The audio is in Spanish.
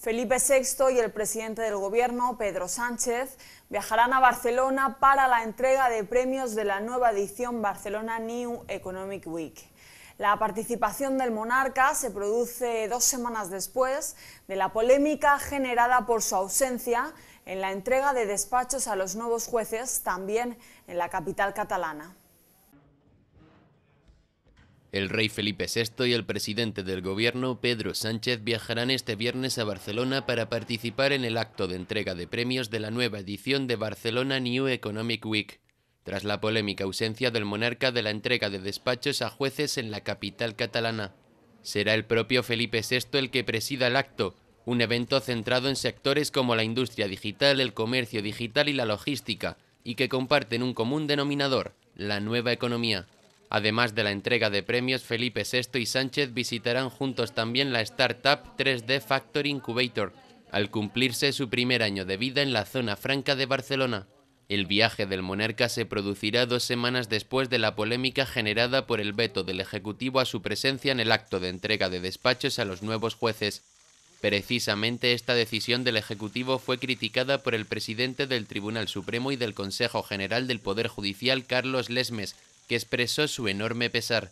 Felipe VI y el presidente del Gobierno, Pedro Sánchez, viajarán a Barcelona para la entrega de premios de la nueva edición Barcelona New Economic Week. La participación del monarca se produce dos semanas después de la polémica generada por su ausencia en la entrega de despachos a los nuevos jueces, también en la capital catalana. El rey Felipe VI y el presidente del gobierno, Pedro Sánchez, viajarán este viernes a Barcelona para participar en el acto de entrega de premios de la nueva edición de Barcelona New Economic Week, tras la polémica ausencia del monarca de la entrega de despachos a jueces en la capital catalana. Será el propio Felipe VI el que presida el acto, un evento centrado en sectores como la industria digital, el comercio digital y la logística, y que comparten un común denominador, la nueva economía. Además de la entrega de premios, Felipe VI y Sánchez visitarán juntos también la startup 3D Factory Incubator, al cumplirse su primer año de vida en la zona franca de Barcelona. El viaje del monarca se producirá dos semanas después de la polémica generada por el veto del Ejecutivo a su presencia en el acto de entrega de despachos a los nuevos jueces. Precisamente esta decisión del Ejecutivo fue criticada por el presidente del Tribunal Supremo y del Consejo General del Poder Judicial, Carlos Lesmes, que expresó su enorme pesar